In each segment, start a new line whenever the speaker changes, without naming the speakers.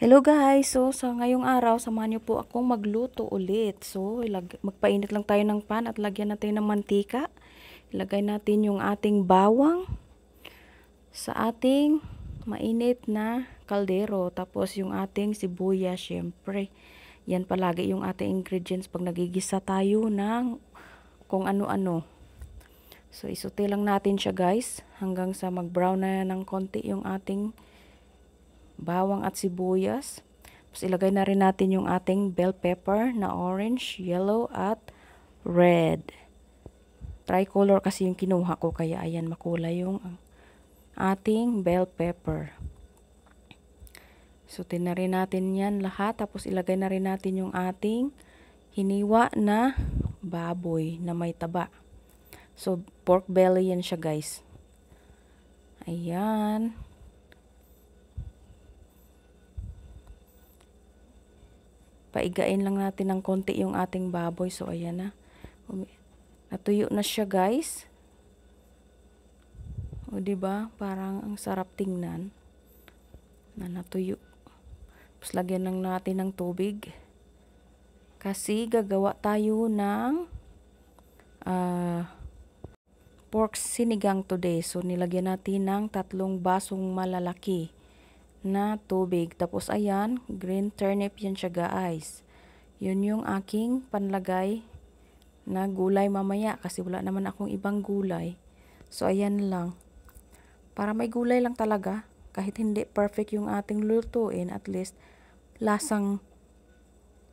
Hello guys! So, sa ngayong araw, samahan niyo po akong magluto ulit. So, ilag magpainit lang tayo ng pan at lagyan natin ng mantika. Ilagay natin yung ating bawang sa ating mainit na kaldero. Tapos yung ating sibuya, syempre. Yan palagi yung ating ingredients pag nagigisa tayo ng kung ano-ano. So, isute lang natin siya guys hanggang sa mag-brown na ng konti yung ating bawang at sibuyas. Tapos ilagay na rin natin yung ating bell pepper na orange, yellow at red. Tricolor kasi yung kinuha ko kaya ayan makulay yung um, ating bell pepper. So rin natin yan lahat tapos ilagay na rin natin yung ating hiniwa na baboy na may taba. So pork belly yan siya guys. Ayan. paigain lang natin ng konti yung ating baboy. So, ayan na. Natuyo na siya, guys. O, ba diba? Parang ang sarap tingnan na natuyo. Tapos, lagyan lang natin ng tubig. Kasi, gagawa tayo ng uh, pork sinigang today. So, nilagyan natin ng tatlong basong malalaki na tubig. Tapos ayan, green turnip yan siya guys. Yun yung aking panlagay na gulay mamaya kasi wala naman akong ibang gulay. So ayan lang. Para may gulay lang talaga. Kahit hindi perfect yung ating lutuin, at least lasang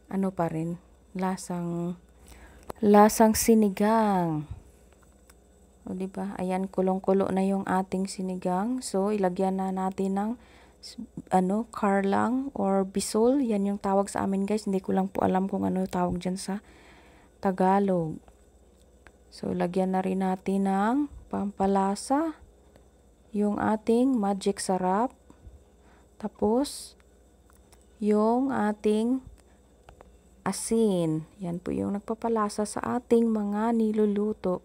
ano pa rin, lasang lasang sinigang. O, diba? Ayan, kulong-kulo na yung ating sinigang. So, ilagyan na natin ng ano, Karlang or Bisol. Yan yung tawag sa amin guys. Hindi ko lang po alam kung ano tawag dyan sa Tagalog. So, lagyan na rin natin ng pampalasa. Yung ating magic sarap. Tapos, yung ating asin. Yan po yung nagpapalasa sa ating mga niluluto.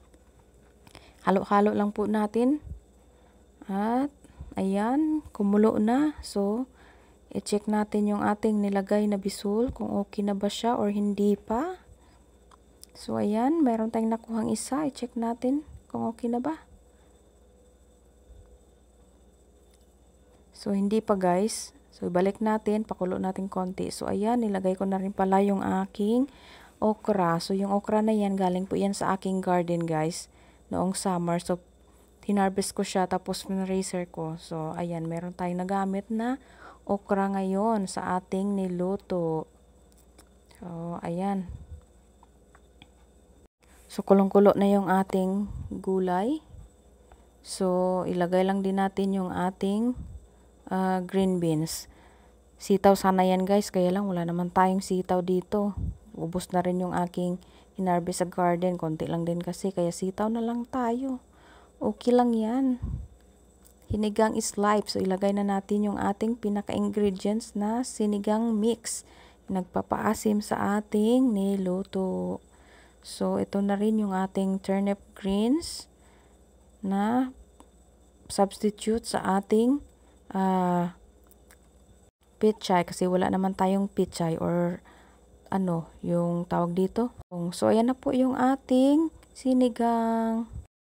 Halo-halo lang po natin. At Ayan, kumulo na. So, i-check natin yung ating nilagay na bisul kung okay na ba siya or hindi pa. So, ayan, meron tayong nakuhang isa. I-check natin kung okay na ba. So, hindi pa guys. So, ibalik natin, pakulo natin konti. So, ayan, nilagay ko na rin pala yung aking okra. So, yung okra na yan, galing po yan sa aking garden guys noong summer. So, tinarbis ko siya tapos minracer ko. So, ayan, meron tayong nagamit na okra ngayon sa ating niluto. So, ayan. So, kulong-kulo na yung ating gulay. So, ilagay lang din natin yung ating uh, green beans. Sitaw sana yan guys, kaya lang wala naman tayong sitaw dito. Ubus na rin yung aking inarbe sa garden, konti lang din kasi, kaya sitaw na lang tayo. Okay lang yan. Hinigang is life. So, ilagay na natin yung ating pinaka-ingredients na sinigang mix. Nagpapaasim sa ating niluto. So, ito na rin yung ating turnip greens na substitute sa ating uh, ah, pichay kasi wala naman tayong pichay or ano yung tawag dito. So, ayan na po yung ating sinigang.